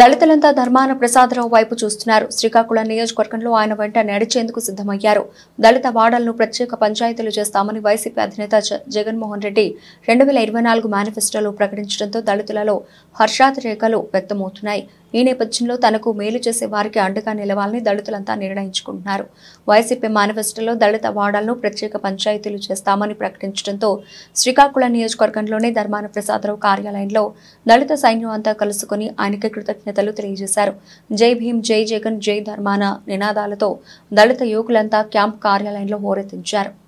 దళితులంతా ధర్మాన ప్రసాదరావు వైపు చూస్తున్నారు శ్రీకాకుళం నియోజకవర్గంలో ఆయన వెంట నడిచేందుకు సిద్ధమయ్యారు దళిత వాడలను ప్రత్యేక పంచాయతీలు చేస్తామని వైసీపీ అధినేత జగన్మోహన్ రెడ్డి రెండు వేల ఇరవై నాలుగు మేనిఫెస్టోలో ప్రకటించడంతో దళితులలో హర్షాతిరేఖలు వ్యక్తమవుతున్నాయి ఈ నేపథ్యంలో తనకు మేలు చేసే వారికి అండగా నిలవాలని దళితులంతా నిర్ణయించుకుంటున్నారు వైసీపీ మేనిఫెస్టోలో దళిత వాడాలను ప్రత్యేక పంచాయతీలు చేస్తామని ప్రకటించడంతో శ్రీకాకుళం నియోజకవర్గంలోనే ధర్మాన ప్రసాదరావు కార్యాలయంలో దళిత సైన్యం అంతా కలుసుకుని ఆయనకి కృతజ్ఞతలు తెలియజేశారు జై భీం జై జగన్ జై ధర్మాన నినాదాలతో దళిత యువకులంతా క్యాంప్ కార్యాలయంలో హోరెత్తించారు